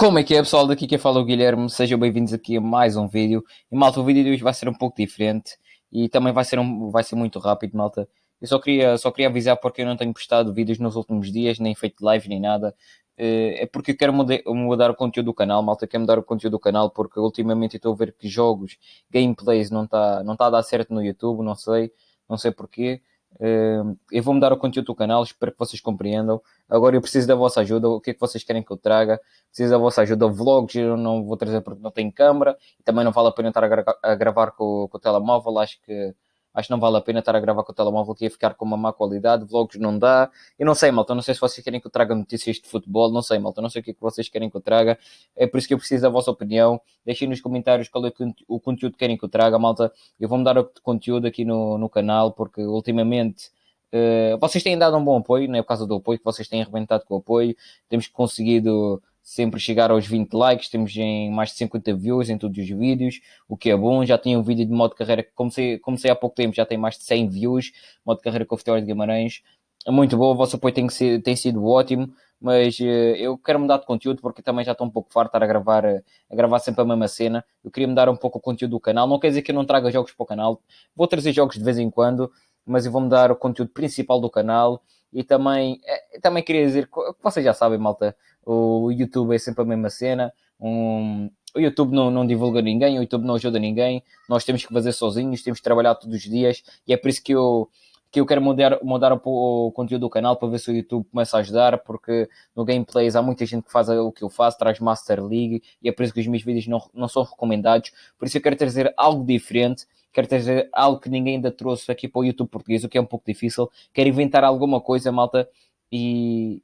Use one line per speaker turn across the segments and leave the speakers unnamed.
Como é que é pessoal, daqui quem fala é o Guilherme, sejam bem-vindos aqui a mais um vídeo. E malta, o vídeo de hoje vai ser um pouco diferente e também vai ser, um, vai ser muito rápido, malta. Eu só queria, só queria avisar porque eu não tenho postado vídeos nos últimos dias, nem feito live nem nada. Eh, é porque eu quero mudar, mudar o conteúdo do canal, malta, quero mudar o conteúdo do canal porque ultimamente estou a ver que jogos, gameplays não está não tá a dar certo no YouTube, não sei, não sei porquê. Ehm, eu vou mudar o conteúdo do canal, espero que vocês compreendam. Agora eu preciso da vossa ajuda. O que é que vocês querem que eu traga? Preciso da vossa ajuda. Vlogs eu não vou trazer porque não tenho câmera. Também não vale a pena estar a, gra a gravar com, com, o telemóvel. Acho que acho que não vale a pena estar a gravar com o telemóvel que ia ficar com uma má qualidade, vlogs não dá. Eu não sei, malta, não sei se vocês querem que eu traga notícias de futebol, não sei, malta, não sei o que, é que vocês querem que eu traga. É por isso que eu preciso da vossa opinião. Deixem nos comentários qual é o conteúdo que querem que eu traga, malta. Eu vou mudar o conteúdo aqui no, no canal, porque ultimamente. Uh, vocês têm dado um bom apoio, não é por causa do apoio que vocês têm arrebentado com o apoio, temos conseguido sempre chegar aos 20 likes, temos em mais de 50 views em todos os vídeos, o que é bom, já tenho um vídeo de modo de carreira que comecei, comecei há pouco tempo, já tem mais de 100 views, modo de carreira com o Futebol de Guimarães, é muito bom, o vosso apoio tem, ser, tem sido ótimo, mas uh, eu quero mudar de conteúdo porque também já estou um pouco farto de estar a gravar, a gravar sempre a mesma cena, eu queria mudar um pouco o conteúdo do canal, não quer dizer que eu não traga jogos para o canal, vou trazer jogos de vez em quando, mas eu vou mudar o conteúdo principal do canal. E também, eh, também queria dizer, vocês já sabem, malta, o YouTube é sempre a mesma cena. Um, o YouTube não, não, divulga ninguém, o YouTube não ajuda ninguém. Nós temos que fazer sozinhos, temos que trabalhar todos os dias. E é por isso que eu que eu quero mudar, mudar o, conteúdo do canal para ver se o YouTube começa a ajudar, porque no gameplays há muita gente que faz o que eu faço, traz Master League, e é por isso que os meus vídeos não, não são recomendados. Por isso eu quero trazer algo diferente, quero trazer algo que ninguém ainda trouxe aqui para o YouTube português, o que é um pouco difícil. Quero inventar alguma coisa, malta, e,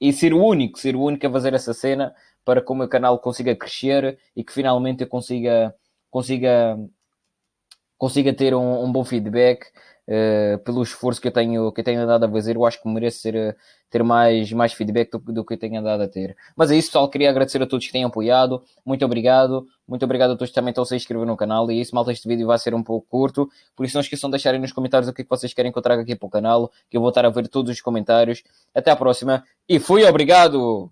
e ser o único, ser o único a fazer essa cena para que o meu canal consiga crescer e que finalmente eu consiga consiga consiga ter um, um bom feedback. Uh, pelo esforço que eu tenho que eu tenho andado a fazer, eu acho que mereço ser, eh, ter mais, mais feedback do, do, que eu tenho andado a ter. Mas é isso, pessoal. Queria agradecer a todos que têm apoiado. Muito obrigado. Muito obrigado a todos que também estão a se inscrever no canal. E isso, malta, este vídeo vai ser um pouco curto. Por isso, não esqueçam de deixarem nos comentários o que, é que vocês querem que eu traga aqui para o canal. Que eu vou estar a ver todos os comentários. Até à próxima e fui obrigado!